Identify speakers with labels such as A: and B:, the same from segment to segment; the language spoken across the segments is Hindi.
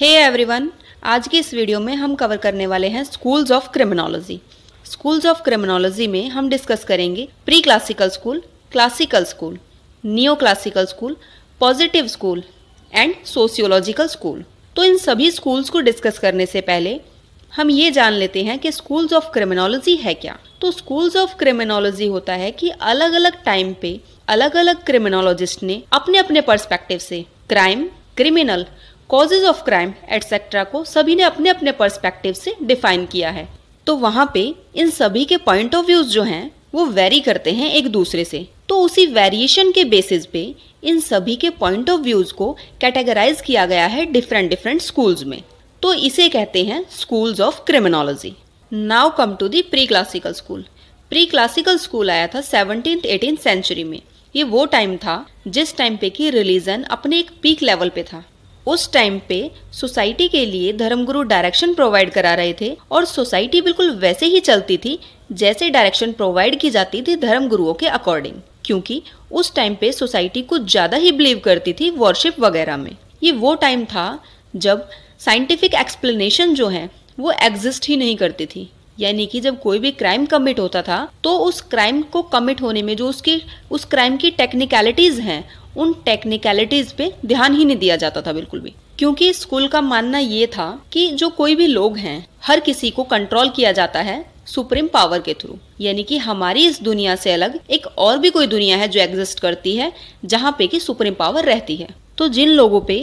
A: हे hey एवरीवन आज की इस वीडियो में हम कवर करने वाले हैं schools of criminology schools of criminology में हम डिस्कस करेंगे pre classical school classical school neo classical school positive school and sociological school तो इन सभी स्कूल्स को डिस्कस करने से पहले हम ये जान लेते हैं कि स्कूल्स ऑफ क्रिमिनोलॉजी है क्या तो स्कूल्स ऑफ क्रिमिनोलॉजी होता है कि अलग अलग टाइम पे अलग अलग क्रिमिनोलॉजिस्ट ने अपने अपने पर्सपेक्टिव से crime criminal causes of crime etcetera को सभी ने अपने अपने पर्सपेक्टिव से डिफाइन किया है तो वहाँ पे इन सभी के पॉइंट ऑफ व्यूज जो हैं वो वेरी करते हैं एक दूसरे से तो उसी वेरिएशन के बेसिस पे इन सभी के पॉइंट ऑफ व्यूज को कैटेगराइज किया गया है डिफरेंट डिफरेंट स्कूल्स में तो इसे कहते हैं schools of criminology now come to the pre classical school pre classical school आया था सेवनटीन एटीन सेंचुरी में ये वो टाइम था जिस टाइम पे कि रिलीजन अपने एक पीक लेवल पे था उस टाइम पे सोसाइटी के लिए धर्मगुरु डायरेक्शन प्रोवाइड करा रहे थे और सोसाइटी बिल्कुल वैसे ही चलती थी जैसे डायरेक्शन प्रोवाइड की जाती थी धर्मगुरुओं के अकॉर्डिंग क्योंकि उस टाइम पे सोसाइटी कुछ ज़्यादा ही बिलीव करती थी वॉरशिप वगैरह में ये वो टाइम था जब साइंटिफिक एक्सप्लेनेशन जो है वो एग्जिस्ट ही नहीं करती थी यानी कि जब कोई भी क्राइम कमिट होता था तो उस क्राइम को कमिट होने में जो उसकी उस क्राइम की टेक्निकलिटीज़ हैं उन टेक्निकलिटीज पे ध्यान ही नहीं दिया जाता था बिल्कुल भी क्योंकि स्कूल का मानना ये था कि जो कोई भी लोग हैं हर किसी को कंट्रोल किया जाता है सुप्रीम पावर के थ्रू यानी कि हमारी इस दुनिया से अलग एक और भी कोई दुनिया है जो एग्जिस्ट करती है जहाँ पे कि सुप्रीम पावर रहती है तो जिन लोगों पे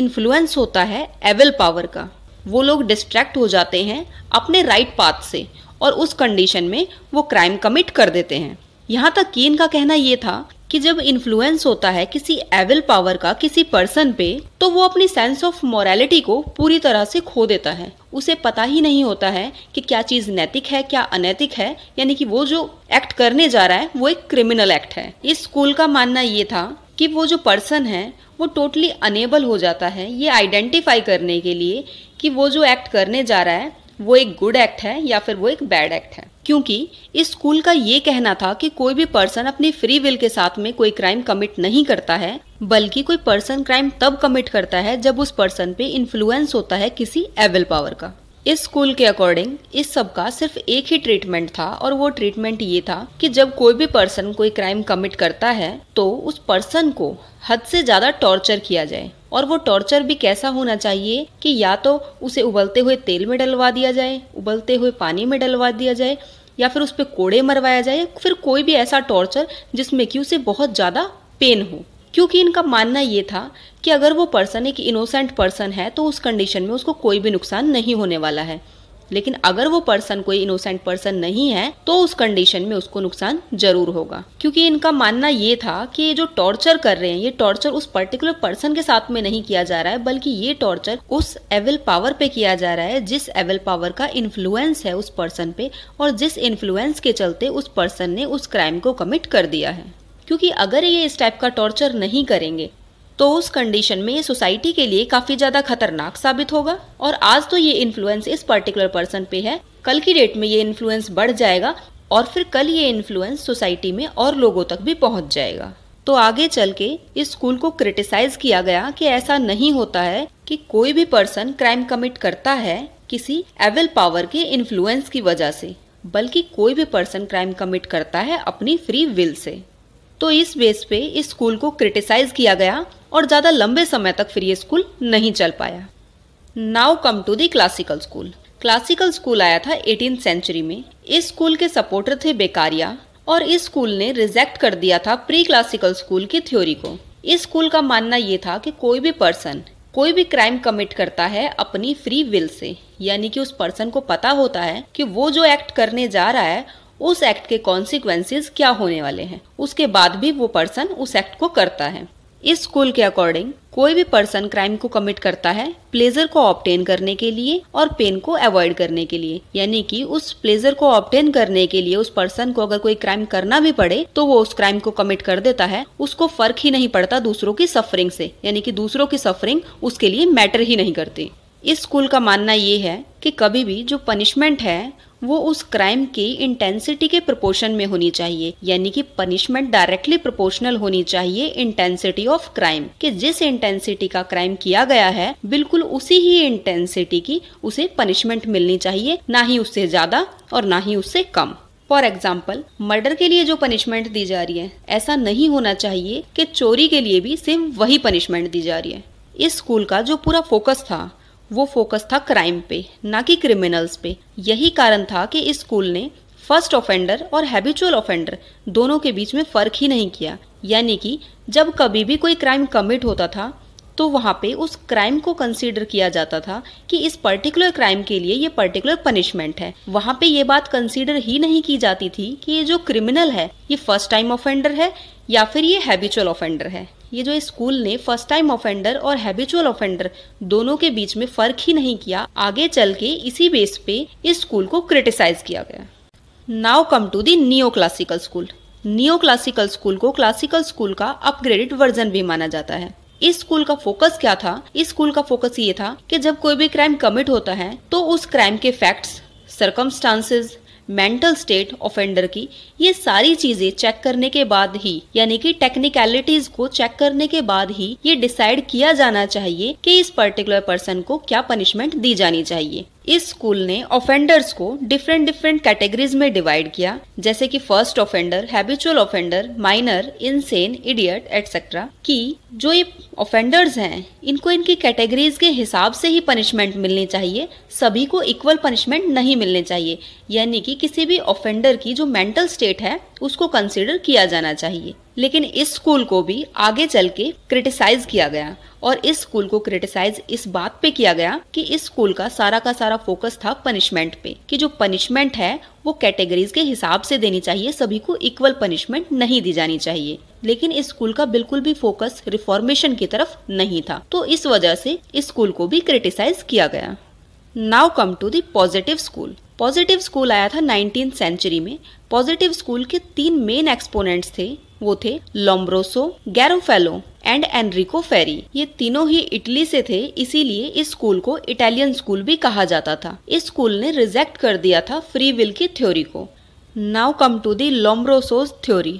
A: इन्फ्लुएंस होता है एविल पावर का वो लोग डिस्ट्रैक्ट हो जाते हैं अपने राइट पाथ से और उस कंडीशन में वो क्राइम कमिट कर देते हैं यहाँ तक कि इनका कहना ये था कि जब इन्फ्लुएंस होता है किसी एविल पावर का किसी पर्सन पे तो वो अपनी सेंस ऑफ मोरालिटी को पूरी तरह से खो देता है उसे पता ही नहीं होता है कि क्या चीज नैतिक है क्या अनैतिक है यानी कि वो जो एक्ट करने जा रहा है वो एक क्रिमिनल एक्ट है इस स्कूल का मानना ये था कि वो जो पर्सन है वो टोटली अनेबल हो जाता है ये आइडेंटिफाई करने के लिए कि वो जो एक्ट करने जा रहा है वो एक गुड एक्ट है या फिर वो एक बैड एक्ट है क्योंकि इस स्कूल का ये कहना था कि कोई भी पर्सन अपनी फ्री विल के साथ में कोई क्राइम कमिट नहीं करता है बल्कि कोई पर्सन क्राइम तब कमिट करता है जब उस पर्सन पे इन्फ्लुएंस होता है किसी एविल पावर का इस स्कूल के अकॉर्डिंग इस सब का सिर्फ एक ही ट्रीटमेंट था और वो ट्रीटमेंट ये था कि जब कोई भी पर्सन कोई क्राइम कमिट करता है तो उस पर्सन को हद से ज़्यादा टॉर्चर किया जाए और वो टॉर्चर भी कैसा होना चाहिए कि या तो उसे उबलते हुए तेल में डलवा दिया जाए उबलते हुए पानी में डलवा दिया जाए या फिर उस पर कोड़े मरवाया जाए फिर कोई भी ऐसा टॉर्चर जिसमें कि उसे बहुत ज़्यादा पेन हो क्योंकि इनका मानना ये था कि अगर वो पर्सन एक इनोसेंट पर्सन है तो उस कंडीशन में उसको कोई भी नुकसान नहीं होने वाला है लेकिन अगर वो पर्सन कोई इनोसेंट पर्सन नहीं है तो उस कंडीशन में उसको नुकसान जरूर होगा क्योंकि इनका मानना ये था कि ये जो टॉर्चर कर रहे हैं ये टॉर्चर उस पर्टिकुलर पर्सन के साथ में नहीं किया जा रहा है बल्कि ये टॉर्चर उस एवल पावर पे किया जा रहा है जिस एवल पावर का इन्फ्लुएंस है उस पर्सन पे और जिस इन्फ्लुएंस के चलते उस पर्सन ने उस क्राइम को कमिट कर दिया है क्योंकि अगर ये इस टाइप का टॉर्चर नहीं करेंगे तो उस कंडीशन में ये सोसाइटी के लिए काफ़ी ज़्यादा खतरनाक साबित होगा और आज तो ये इन्फ्लुएंस इस पर्टिकुलर पर्सन पे है कल की डेट में ये इन्फ्लुएंस बढ़ जाएगा और फिर कल ये इन्फ्लुएंस सोसाइटी में और लोगों तक भी पहुंच जाएगा तो आगे चल के इस स्कूल को क्रिटिसाइज किया गया कि ऐसा नहीं होता है कि कोई भी पर्सन क्राइम कमिट करता है किसी एवल पावर के इन्फ्लुएंस की वजह से बल्कि कोई भी पर्सन क्राइम कमिट करता है अपनी फ्री विल से तो इस बेस पे इस स्कूल को क्रिटिसाइज किया गया और ज़्यादा लंबे समय तक फिर ये स्कूल नहीं चल पाया now come to the classical school classical school आया था एटीन सेंचुरी में इस स्कूल के सपोर्टर थे बेकारिया और इस स्कूल ने रिजेक्ट कर दिया था प्री क्लासिकल स्कूल की थ्योरी को इस स्कूल का मानना ये था कि कोई भी पर्सन कोई भी क्राइम कमिट करता है अपनी फ्री विल से यानी कि उस पर्सन को पता होता है कि वो जो एक्ट करने जा रहा है उस एक्ट के कॉन्सिक्वेंसेज क्या होने वाले हैं उसके बाद भी वो पर्सन उस एक्ट को करता है इस स्कूल के अकॉर्डिंग कोई भी पर्सन क्राइम को कमिट करता है प्लेजर को ऑप्टेन करने के लिए और पेन को अवॉइड करने के लिए यानी कि उस प्लेजर को ऑप्टेन करने के लिए उस पर्सन को अगर कोई क्राइम करना भी पड़े तो वो उस क्राइम को कमिट कर देता है उसको फर्क ही नहीं पड़ता दूसरों की सफरिंग से यानी कि दूसरों की सफरिंग उसके लिए मैटर ही नहीं करती इस स्कूल का मानना ये है कि कभी भी जो पनिशमेंट है वो उस क्राइम की इंटेंसिटी के प्रोपोर्शन में होनी चाहिए यानी कि पनिशमेंट डायरेक्टली प्रोपोर्शनल होनी चाहिए इंटेंसिटी ऑफ क्राइम कि जिस इंटेंसिटी का क्राइम किया गया है बिल्कुल उसी ही इंटेंसिटी की उसे पनिशमेंट मिलनी चाहिए ना ही उससे ज्यादा और ना ही उससे कम फॉर एग्जाम्पल मर्डर के लिए जो पनिशमेंट दी जा रही है ऐसा नहीं होना चाहिए कि चोरी के लिए भी सिर्फ वही पनिशमेंट दी जा रही है इस स्कूल का जो पूरा फोकस था वो फोकस था क्राइम पे ना कि क्रिमिनल्स पे यही कारण था कि इस स्कूल ने फर्स्ट ऑफेंडर और हैबिचुअल ऑफेंडर दोनों के बीच में फ़र्क ही नहीं किया यानी कि जब कभी भी कोई क्राइम कमिट होता था तो वहाँ पे उस क्राइम को कंसीडर किया जाता था कि इस पर्टिकुलर क्राइम के लिए ये पर्टिकुलर पनिशमेंट है वहाँ पे ये बात कंसीडर ही नहीं की जाती थी कि ये जो क्रिमिनल है ये फर्स्ट टाइम ऑफेंडर है या फिर ये हैबिचुअल ऑफेंडर है ये जो स्कूल ने फर्स्ट टाइम ऑफेंडर और हैबिचुअल ऑफेंडर दोनों के बीच में फर्क ही नहीं किया आगे चल के इसी बेस पे इस स्कूल को क्रिटिसाइज किया गया now come to the neo classical school neo classical school को क्लासिकल स्कूल का अपग्रेडेड वर्जन भी माना जाता है इस स्कूल का फोकस क्या था इस स्कूल का फोकस ये था कि जब कोई भी क्राइम कमिट होता है तो उस क्राइम के facts circumstances mental state offender की ये सारी चीजें चेक करने के बाद ही यानी कि टेक्निकलिटीज को चेक करने के बाद ही ये डिसाइड किया जाना चाहिए कि इस पर्टिकुलर पर्सन को क्या पनिशमेंट दी जानी चाहिए इस स्कूल ने ऑफेंडर्स को डिफरेंट डिफरेंट कैटेगरीज में डिवाइड किया जैसे कि first offender habitual offender minor insane idiot etcetera कि जो ये ऑफेंडर्स हैं इनको इनकी कैटेगरीज के हिसाब से ही पनिशमेंट मिलनी चाहिए सभी को इक्वल पनिशमेंट नहीं मिलनी चाहिए यानी कि किसी भी ऑफेंडर की जो मेंटल स्टेट है उसको कंसिडर किया जाना चाहिए लेकिन इस स्कूल को भी आगे चल के क्रिटिसाइज किया गया और इस स्कूल को क्रिटिसाइज इस बात पे किया गया कि इस स्कूल का सारा का सारा फोकस था पनिशमेंट पे कि जो पनिशमेंट है वो कैटेगरीज के हिसाब से देनी चाहिए सभी को इक्वल पनिशमेंट नहीं दी जानी चाहिए लेकिन इस स्कूल का बिल्कुल भी फोकस रिफॉर्मेशन की तरफ नहीं था तो इस वजह से इस स्कूल को भी क्रिटिसाइज किया गया now come to the positive school positive school आया था नाइनटीन सेंचुरी में पॉजिटिव स्कूल के तीन मेन एक्सपोनेंट्स थे वो थे लॉम्ब्रोसो गैरोफेलो एंड एनरिको फेरी ये तीनों ही इटली से थे इसीलिए इस स्कूल को इटालियन स्कूल भी कहा जाता था इस स्कूल ने रिजेक्ट कर दिया था फ्री विल की थ्योरी को now come to the Lombroso's theory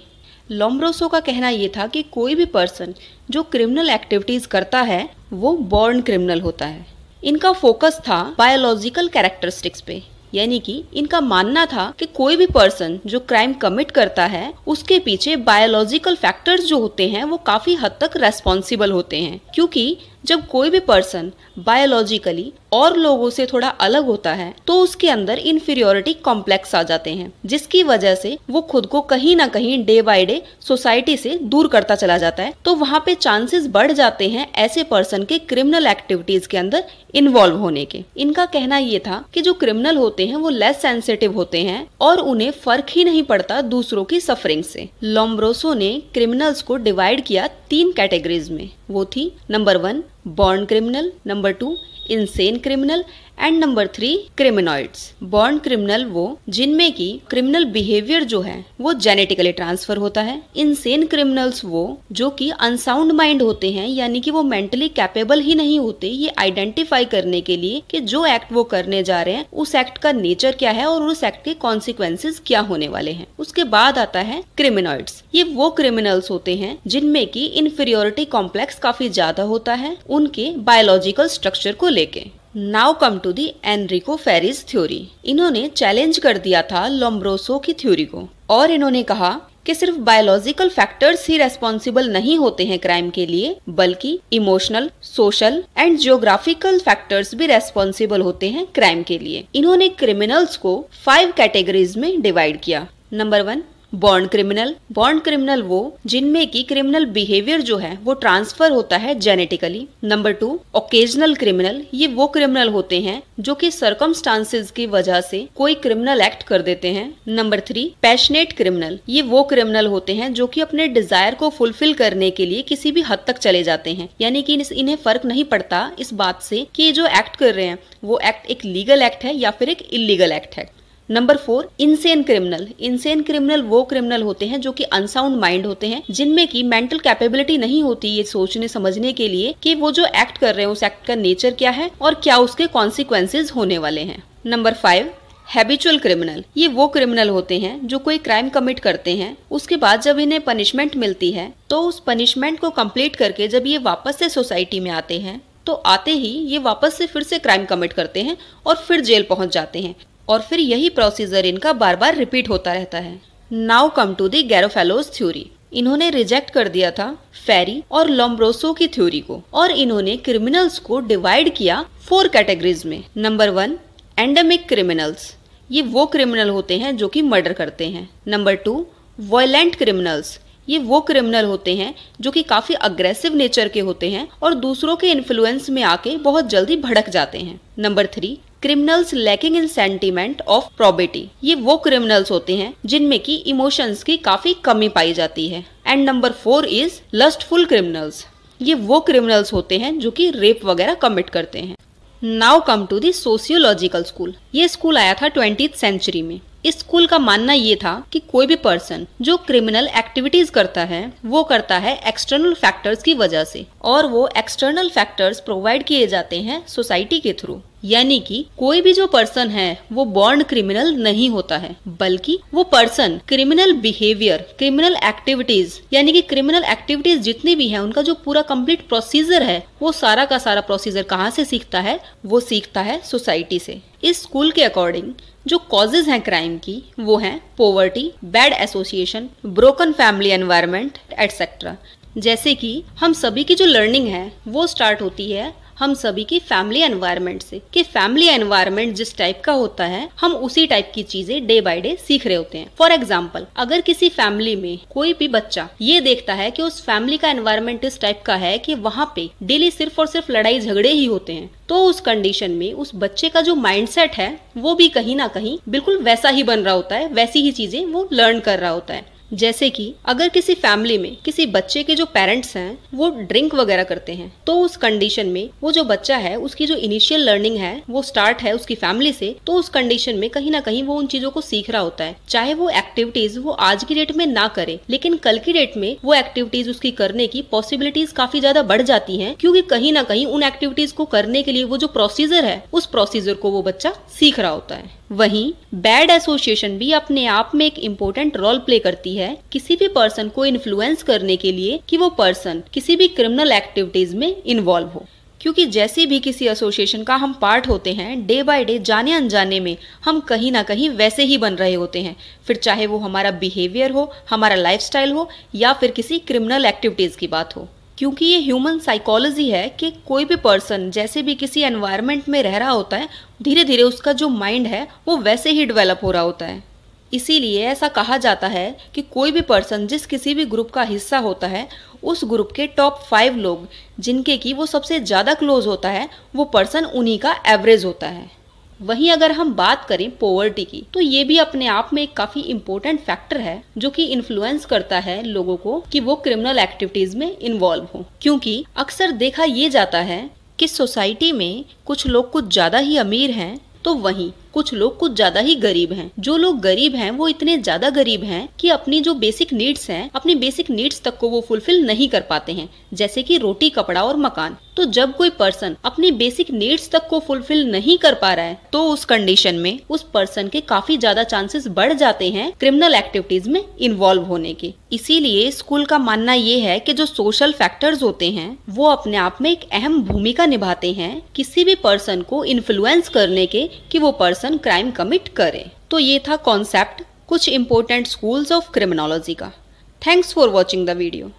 A: Lombroso का कहना ये था कि कोई भी पर्सन जो क्रिमिनल एक्टिविटीज करता है वो बॉर्न क्रिमिनल होता है इनका फोकस था बायोलॉजिकल कैरेक्टरिस्टिक्स पे यानी कि इनका मानना था कि कोई भी पर्सन जो क्राइम कमिट करता है उसके पीछे बायोलॉजिकल फैक्टर्स जो होते हैं वो काफी हद तक रेस्पॉन्सिबल होते हैं क्योंकि जब कोई भी पर्सन बायोलॉजिकली और लोगों से थोड़ा अलग होता है तो उसके अंदर इन्फीरियोरिटी कॉम्प्लेक्स आ जाते हैं जिसकी वजह से वो खुद को कहीं ना कहीं डे बाय डे सोसाइटी से दूर करता चला जाता है तो वहाँ पे चांसेस बढ़ जाते हैं ऐसे पर्सन के क्रिमिनल एक्टिविटीज के अंदर इन्वॉल्व होने के इनका कहना ये था की जो क्रिमिनल होते हैं वो लेस सेंसिटिव होते हैं और उन्हें फर्क ही नहीं पड़ता दूसरों की सफरिंग से लॉम्ब्रोसो ने क्रिमिनल्स को डिवाइड किया तीन कैटेगरीज में वो थी number one born criminal number two insane criminal and number three criminoids born criminal वो जिनमें की क्रिमिनल बिहेवियर जो है वो जेनेटिकली ट्रांसफर होता है इंसेन क्रिमिनल्स वो जो कि अनसाउंड माइंड होते हैं यानी कि वो मेंटली कैपेबल ही नहीं होते ये आइडेंटिफाई करने के लिए कि जो एक्ट वो करने जा रहे हैं उस एक्ट का नेचर क्या है और उस एक्ट के कॉन्सिक्वेंसेज क्या होने वाले हैं उसके बाद आता है क्रिमिनॉइड्स ये वो क्रिमिनल्स होते हैं जिनमें की इन्फीरियोरिटी कॉम्प्लेक्स काफी ज्यादा होता है उनके बायोलॉजिकल स्ट्रक्चर को लेके now come to the Enrico Ferri's theory इन्होंने चैलेंज कर दिया था लोम्ब्रोसो की थ्योरी को और इन्होंने कहा कि सिर्फ बायोलॉजिकल फैक्टर्स ही रेस्पॉन्सिबल नहीं होते हैं क्राइम के लिए बल्कि emotional social and geographical factors भी रेस्पॉन्सिबल होते हैं क्राइम के लिए इन्होंने क्रिमिनल्स को फाइव कैटेगरीज में डिवाइड किया number one bond criminal bond criminal वो जिनमें की क्रिमिनल बिहेवियर जो है वो ट्रांसफर होता है genetically number two occasional criminal ये वो क्रिमिनल होते हैं जो कि सर्कमस्टांसेस की वजह से कोई क्रिमिनल एक्ट कर देते हैं नंबर थ्री पैशनेट क्रिमिनल ये वो क्रिमिनल होते हैं जो कि अपने डिजायर को फुलफिल करने के लिए किसी भी हद तक चले जाते हैं यानी कि इन्हें फर्क नहीं पड़ता इस बात से कि ये जो एक्ट कर रहे हैं वो एक्ट एक लीगल एक्ट है या फिर एक इलीगल एक्ट है number four insane criminal insane criminal वो क्रिमिनल होते हैं जो कि अनसाउंड माइंड होते हैं जिनमें की मेंटल कैपेबिलिटी नहीं होती ये सोचने समझने के लिए कि वो जो एक्ट कर रहे हैं उस एक्ट का नेचर क्या है और क्या उसके कॉन्सिक्वेंसेज होने वाले हैं नंबर फाइव हैबिचुअल क्रिमिनल ये वो क्रिमिनल होते हैं जो कोई क्राइम कमिट करते हैं उसके बाद जब इन्हें पनिशमेंट मिलती है तो उस पनिशमेंट को कम्प्लीट करके जब ये वापस से सोसाइटी में आते हैं तो आते ही ये वापस से फिर से क्राइम कमिट करते हैं और फिर जेल पहुंच जाते हैं और फिर यही प्रोसीजर इनका बार बार रिपीट होता रहता है नाउ कम टू दी गैरोज थ्योरी इन्होंने रिजेक्ट कर दिया था फेरी और लॉम्ब्रोसो की थ्योरी को और इन्होंने क्रिमिनल्स को डिवाइड किया फोर कैटेगरीज में नंबर वन एंडेमिक क्रिमिनल्स ये वो क्रिमिनल होते हैं जो कि मर्डर करते हैं नंबर टू वॉयलेंट क्रिमिनल्स ये वो क्रिमिनल होते हैं जो कि काफ़ी अग्रेसिव नेचर के होते हैं और दूसरों के इन्फ्लुएंस में आके बहुत जल्दी भड़क जाते हैं number three criminals lacking in sentiment of probity ये वो क्रिमिनल्स होते हैं जिनमें की इमोशंस की काफी कमी पाई जाती है and number four is lustful criminals ये वो क्रिमिनल्स होते हैं जो कि रेप वगैरह कमिट करते हैं now come to the sociological school ये स्कूल आया था ट्वेंटी सेंचुरी में इस स्कूल का मानना ये था कि कोई भी पर्सन जो क्रिमिनल एक्टिविटीज करता है वो करता है एक्सटर्नल फैक्टर्स की वजह से और वो एक्सटर्नल फैक्टर्स प्रोवाइड किए जाते हैं सोसाइटी के थ्रू यानी कि कोई भी जो पर्सन है वो बॉर्न क्रिमिनल नहीं होता है बल्कि वो person criminal behaviour criminal activities यानी कि क्रिमिनल एक्टिविटीज जितनी भी है उनका जो पूरा कंप्लीट प्रोसीजर है वो सारा का सारा प्रोसीजर कहाँ से सीखता है वो सीखता है सोसाइटी से इस स्कूल के अकॉर्डिंग जो कॉजेज हैं क्राइम की वो हैं poverty bad association broken family environment etcetera जैसे कि हम सभी की जो लर्निंग है वो स्टार्ट होती है हम सभी की फैमिली एनवायरनमेंट से कि फैमिली एनवायरनमेंट जिस टाइप का होता है हम उसी टाइप की चीजें डे बाय डे सीख रहे होते हैं फॉर एग्जाम्पल अगर किसी फैमिली में कोई भी बच्चा ये देखता है कि उस फैमिली का एनवायरमेंट इस टाइप का है कि वहाँ पे डेली सिर्फ और सिर्फ लड़ाई झगड़े ही होते हैं तो उस कंडीशन में उस बच्चे का जो माइंडसेट है वो भी कहीं ना कहीं बिल्कुल वैसा ही बन रहा होता है वैसी ही चीजें वो लर्न कर रहा होता है जैसे कि अगर किसी फैमिली में किसी बच्चे के जो पेरेंट्स हैं वो ड्रिंक वगैरह करते हैं तो उस कंडीशन में वो जो बच्चा है उसकी जो इनिशियल लर्निंग है वो स्टार्ट है उसकी फैमिली से तो उस कंडीशन में कहीं ना कहीं वो उन चीजों को सीख रहा होता है चाहे वो एक्टिविटीज वो आज की डेट में ना करे लेकिन कल की डेट में वो एक्टिविटीज उसकी करने की पॉसिबिलिटीज काफी ज्यादा बढ़ जाती है क्योंकि कहीं ना कहीं उन एक्टिविटीज को करने के लिए वो जो प्रोसीजर है उस प्रोसीजर को वो बच्चा सीख रहा होता है वहीं बैड एसोसिएशन भी अपने आप में एक इम्पोर्टेंट रोल प्ले करती है किसी भी पर्सन को इन्फ्लुएंस करने के लिए कि वो पर्सन किसी भी क्रिमिनल एक्टिविटीज में इन्वॉल्व हो क्योंकि जैसे भी किसी एसोसिएशन का हम पार्ट होते हैं डे बाय डे जाने अनजाने में हम कहीं ना कहीं वैसे ही बन रहे होते हैं फिर चाहे वो हमारा बिहेवियर हो हमारा लाइफस्टाइल हो या फिर किसी क्रिमिनल एक्टिविटीज़ की बात हो क्योंकि ये ह्यूमन साइकोलॉजी है कि कोई भी पर्सन जैसे भी किसी एनवायरनमेंट में रह रहा होता है धीरे धीरे उसका जो माइंड है वो वैसे ही डेवलप हो रहा होता है इसीलिए ऐसा कहा जाता है कि कोई भी पर्सन जिस किसी भी ग्रुप का हिस्सा होता है उस ग्रुप के टॉप फाइव लोग जिनके की वो सबसे ज़्यादा क्लोज होता है वो पर्सन उन्हीं का एवरेज होता है वहीं अगर हम बात करें पोवर्टी की तो ये भी अपने आप में एक काफी इम्पोर्टेंट फैक्टर है जो कि इन्फ्लुएंस करता है लोगों को कि वो क्रिमिनल एक्टिविटीज में इन्वॉल्व हो क्योंकि अक्सर देखा ये जाता है कि सोसाइटी में कुछ लोग कुछ ज्यादा ही अमीर हैं तो वहीं कुछ लोग कुछ ज्यादा ही गरीब हैं जो लोग गरीब हैं वो इतने ज्यादा गरीब हैं कि अपनी जो बेसिक नीड्स हैं अपनी बेसिक नीड्स तक को वो फुलफिल नहीं कर पाते हैं जैसे कि रोटी कपड़ा और मकान तो जब कोई पर्सन अपनी बेसिक नीड्स तक को फुलफिल नहीं कर पा रहा है तो उस कंडीशन में उस पर्सन के काफी ज्यादा चांसेस बढ़ जाते हैं क्रिमिनल एक्टिविटीज में इन्वॉल्व होने के इसीलिए स्कूल का मानना ये है कि जो सोशल फैक्टर्स होते हैं वो अपने आप में एक अहम भूमिका निभाते हैं किसी भी पर्सन को इन्फ्लुएंस करने के कि वो पर्सन पर्सन क्राइम कमिट करे तो ये था कॉन्सेप्ट कुछ इंपॉर्टेंट स्कूल्स ऑफ क्रिमिनोलॉजी का thanks for watching the video